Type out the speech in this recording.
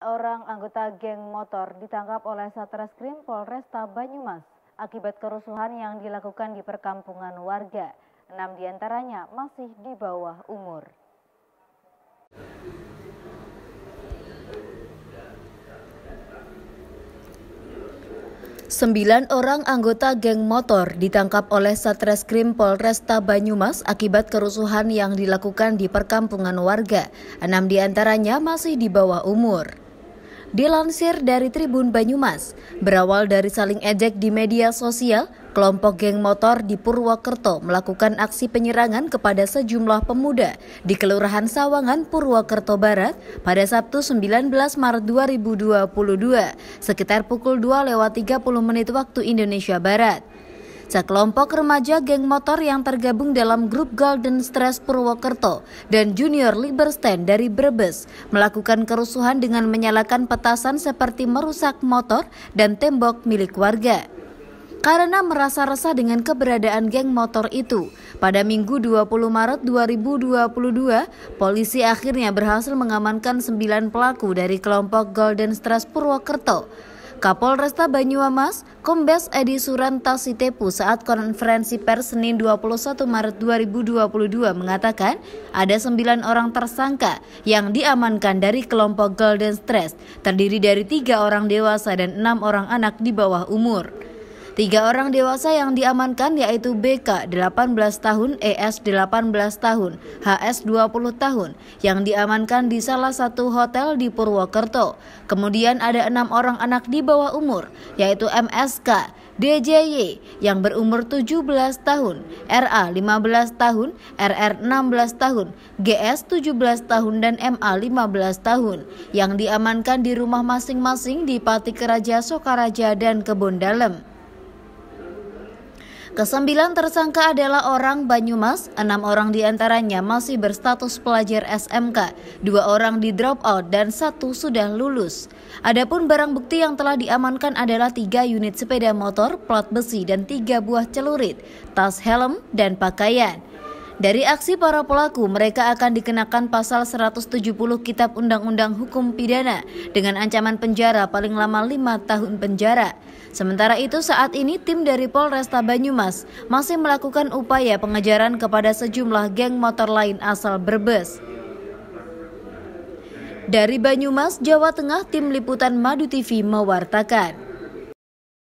orang anggota geng motor ditangkap oleh Satreskrim Polresta Banyumas akibat kerusuhan yang dilakukan di perkampungan warga. Enam diantaranya masih di bawah umur. Sembilan orang anggota geng motor ditangkap oleh Satreskrim Polresta Banyumas akibat kerusuhan yang dilakukan di perkampungan warga. Enam diantaranya masih di bawah umur. Dilansir dari Tribun Banyumas, berawal dari saling ejek di media sosial, kelompok geng motor di Purwokerto melakukan aksi penyerangan kepada sejumlah pemuda di Kelurahan Sawangan, Purwokerto Barat pada Sabtu 19 Maret 2022 sekitar pukul 2 lewat 30 menit waktu Indonesia Barat sekelompok remaja geng motor yang tergabung dalam grup Golden Stress Purwokerto dan Junior Liberstein dari Brebes melakukan kerusuhan dengan menyalakan petasan seperti merusak motor dan tembok milik warga karena merasa resah dengan keberadaan geng motor itu. Pada Minggu 20 Maret 2022, polisi akhirnya berhasil mengamankan 9 pelaku dari kelompok Golden Stress Purwokerto. Kapolresta Banyuwangi, Kombes Edi Suranta Sitepu saat konferensi pers Senin 21 Maret 2022 mengatakan ada sembilan orang tersangka yang diamankan dari kelompok Golden Stress, terdiri dari tiga orang dewasa dan enam orang anak di bawah umur. Tiga orang dewasa yang diamankan yaitu BK 18 tahun, ES 18 tahun, HS 20 tahun yang diamankan di salah satu hotel di Purwokerto. Kemudian ada enam orang anak di bawah umur yaitu MSK, DJY yang berumur 17 tahun, RA 15 tahun, RR 16 tahun, GS 17 tahun dan MA 15 tahun yang diamankan di rumah masing-masing di Pati Keraja Sokaraja dan Kebon Dalem. Kesembilan tersangka adalah orang Banyumas, enam orang diantaranya masih berstatus pelajar SMK, dua orang di drop out dan satu sudah lulus. Adapun barang bukti yang telah diamankan adalah tiga unit sepeda motor, plat besi dan tiga buah celurit, tas helm dan pakaian. Dari aksi para pelaku, mereka akan dikenakan pasal 170 Kitab Undang-Undang Hukum Pidana dengan ancaman penjara paling lama lima tahun penjara. Sementara itu saat ini tim dari Polresta Banyumas masih melakukan upaya pengejaran kepada sejumlah geng motor lain asal Brebes. Dari Banyumas, Jawa Tengah, tim liputan Madu TV mewartakan.